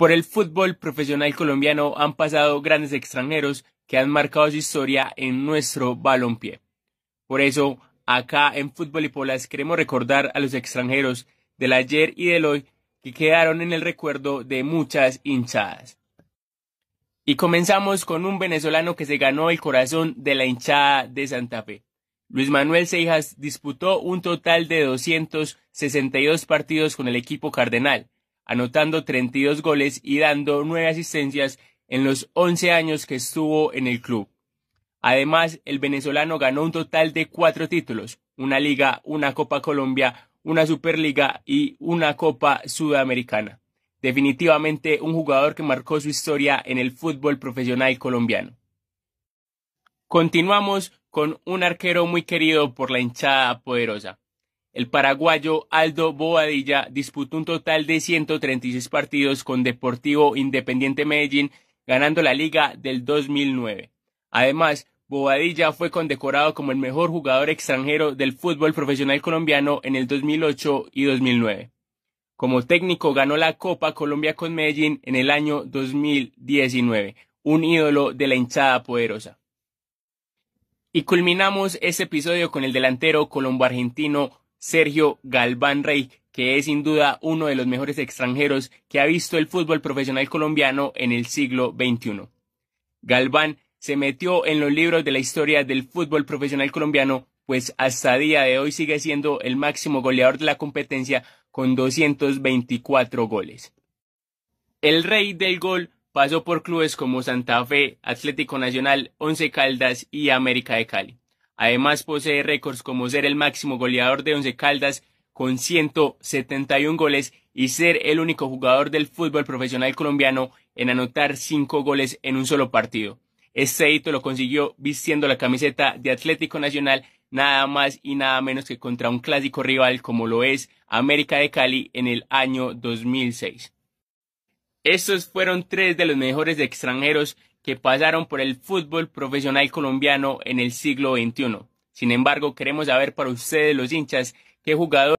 Por el fútbol profesional colombiano han pasado grandes extranjeros que han marcado su historia en nuestro balompié. Por eso, acá en Fútbol y Polas queremos recordar a los extranjeros del ayer y del hoy que quedaron en el recuerdo de muchas hinchadas. Y comenzamos con un venezolano que se ganó el corazón de la hinchada de Santa Fe. Luis Manuel Seijas disputó un total de 262 partidos con el equipo cardenal, anotando 32 goles y dando 9 asistencias en los 11 años que estuvo en el club. Además, el venezolano ganó un total de cuatro títulos, una liga, una Copa Colombia, una Superliga y una Copa Sudamericana. Definitivamente un jugador que marcó su historia en el fútbol profesional colombiano. Continuamos con un arquero muy querido por la hinchada poderosa. El paraguayo Aldo Boadilla disputó un total de 136 partidos con Deportivo Independiente Medellín, ganando la liga del 2009. Además, Bobadilla fue condecorado como el mejor jugador extranjero del fútbol profesional colombiano en el 2008 y 2009. Como técnico ganó la Copa Colombia con Medellín en el año 2019, un ídolo de la hinchada poderosa. Y culminamos este episodio con el delantero colombo-argentino Sergio Galván Rey, que es sin duda uno de los mejores extranjeros que ha visto el fútbol profesional colombiano en el siglo XXI. Galván se metió en los libros de la historia del fútbol profesional colombiano, pues hasta día de hoy sigue siendo el máximo goleador de la competencia con 224 goles. El rey del gol pasó por clubes como Santa Fe, Atlético Nacional, Once Caldas y América de Cali. Además posee récords como ser el máximo goleador de Once Caldas con 171 goles y ser el único jugador del fútbol profesional colombiano en anotar 5 goles en un solo partido. Este hito lo consiguió vistiendo la camiseta de Atlético Nacional nada más y nada menos que contra un clásico rival como lo es América de Cali en el año 2006. Estos fueron tres de los mejores extranjeros que pasaron por el fútbol profesional colombiano en el siglo XXI. Sin embargo, queremos saber para ustedes los hinchas qué jugadores